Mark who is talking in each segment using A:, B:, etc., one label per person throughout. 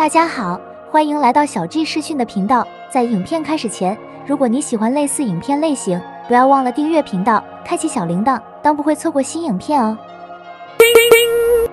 A: 大家好，欢迎来到小 G 视讯的频道。在影片开始前，如果你喜欢类似影片类型，不要忘了订阅频道，开启小铃铛，当不会错过新影片哦。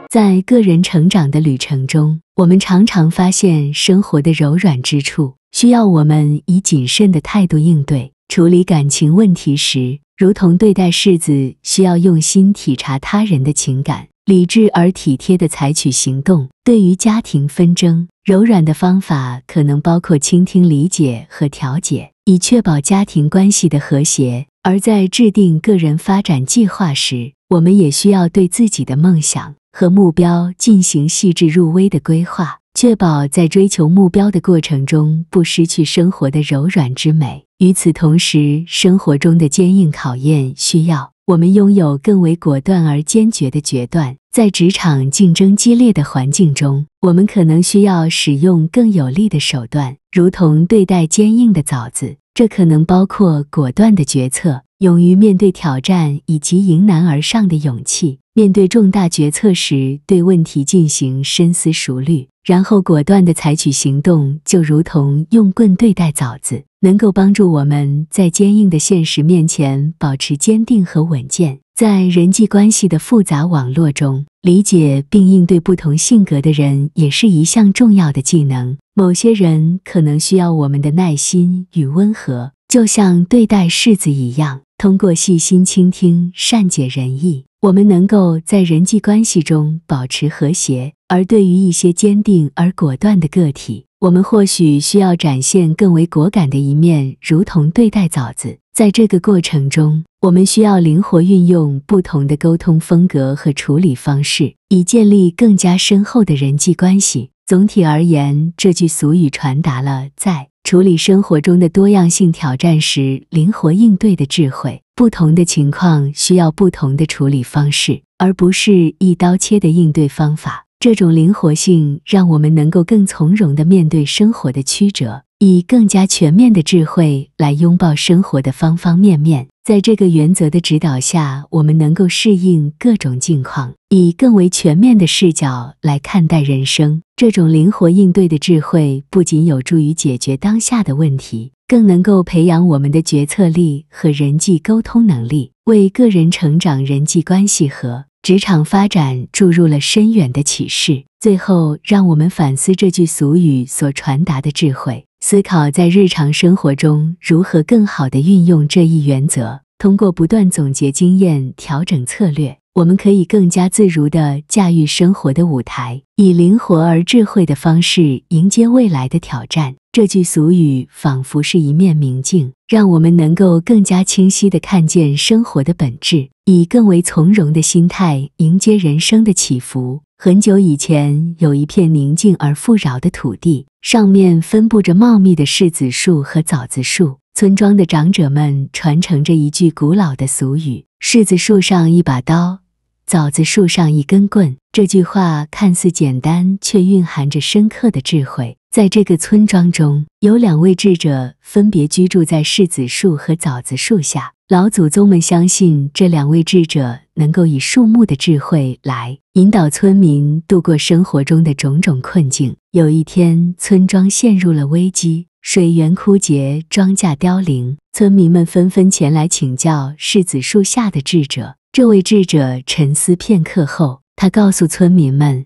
A: 在个人成长的旅程中，我们常常发现生活的柔软之处，需要我们以谨慎的态度应对。处理感情问题时，如同对待柿子，需要用心体察他人的情感。理智而体贴的采取行动，对于家庭纷争，柔软的方法可能包括倾听、理解和调解，以确保家庭关系的和谐。而在制定个人发展计划时，我们也需要对自己的梦想和目标进行细致入微的规划，确保在追求目标的过程中不失去生活的柔软之美。与此同时，生活中的坚硬考验需要我们拥有更为果断而坚决的决断。在职场竞争激烈的环境中，我们可能需要使用更有力的手段，如同对待坚硬的枣子。这可能包括果断的决策、勇于面对挑战以及迎难而上的勇气。面对重大决策时，对问题进行深思熟虑，然后果断的采取行动，就如同用棍对待枣子。能够帮助我们在坚硬的现实面前保持坚定和稳健。在人际关系的复杂网络中，理解并应对不同性格的人也是一项重要的技能。某些人可能需要我们的耐心与温和，就像对待柿子一样，通过细心倾听、善解人意，我们能够在人际关系中保持和谐。而对于一些坚定而果断的个体，我们或许需要展现更为果敢的一面，如同对待枣子。在这个过程中，我们需要灵活运用不同的沟通风格和处理方式，以建立更加深厚的人际关系。总体而言，这句俗语传达了在处理生活中的多样性挑战时，灵活应对的智慧。不同的情况需要不同的处理方式，而不是一刀切的应对方法。这种灵活性让我们能够更从容地面对生活的曲折，以更加全面的智慧来拥抱生活的方方面面。在这个原则的指导下，我们能够适应各种境况，以更为全面的视角来看待人生。这种灵活应对的智慧不仅有助于解决当下的问题，更能够培养我们的决策力和人际沟通能力，为个人成长、人际关系和。职场发展注入了深远的启示，最后让我们反思这句俗语所传达的智慧，思考在日常生活中如何更好地运用这一原则。通过不断总结经验、调整策略，我们可以更加自如地驾驭生活的舞台，以灵活而智慧的方式迎接未来的挑战。这句俗语仿佛是一面明镜，让我们能够更加清晰的看见生活的本质，以更为从容的心态迎接人生的起伏。很久以前，有一片宁静而富饶的土地，上面分布着茂密的柿子树和枣子树。村庄的长者们传承着一句古老的俗语：“柿子树上一把刀，枣子树上一根棍。”这句话看似简单，却蕴含着深刻的智慧。在这个村庄中有两位智者，分别居住在柿子树和枣子树下。老祖宗们相信这两位智者能够以树木的智慧来引导村民度过生活中的种种困境。有一天，村庄陷入了危机，水源枯竭，庄稼凋零，村民们纷纷前来请教柿子树下的智者。这位智者沉思片刻后，他告诉村民们，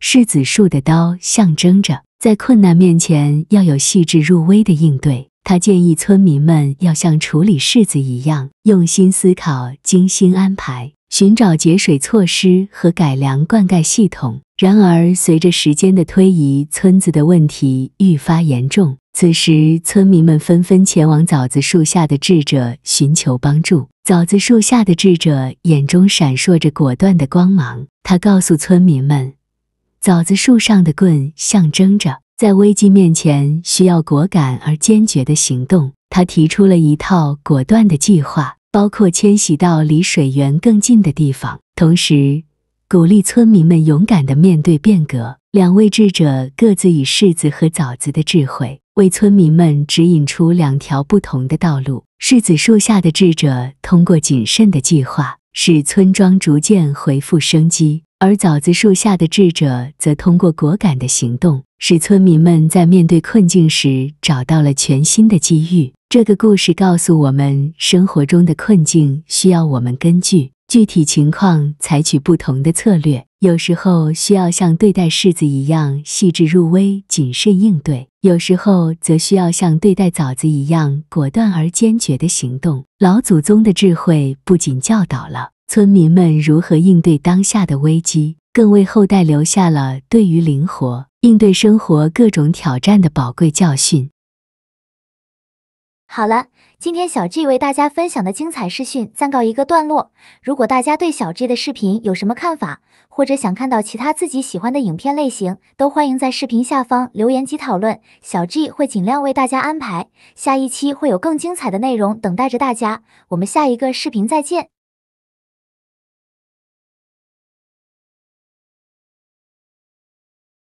A: 柿子树的刀象征着。在困难面前，要有细致入微的应对。他建议村民们要像处理柿子一样，用心思考，精心安排，寻找节水措施和改良灌溉系统。然而，随着时间的推移，村子的问题愈发严重。此时，村民们纷纷前往枣子树下的智者寻求帮助。枣子树下的智者眼中闪烁着果断的光芒，他告诉村民们。枣子树上的棍象征着在危机面前需要果敢而坚决的行动。他提出了一套果断的计划，包括迁徙到离水源更近的地方，同时鼓励村民们勇敢地面对变革。两位智者各自以柿子和枣子的智慧，为村民们指引出两条不同的道路。柿子树下的智者通过谨慎的计划，使村庄逐渐恢复生机。而枣子树下的智者则通过果敢的行动，使村民们在面对困境时找到了全新的机遇。这个故事告诉我们，生活中的困境需要我们根据具体情况采取不同的策略。有时候需要像对待柿子一样细致入微、谨慎应对；有时候则需要像对待枣子一样果断而坚决的行动。老祖宗的智慧不仅教导了。村民们如何应对当下的危机，更为后代留下了对于灵活应对生活各种挑战的宝贵教训。好了，今天小 G 为大家分享的精彩视讯暂告一个段落。如果大家对小 G 的视频有什么看法，或者想看到其他自己喜欢的影片类型，都欢迎在视频下方留言及讨论。小 G 会尽量为大家安排。下一期会有更精彩的内容等待着大家。我们下一个视频再见。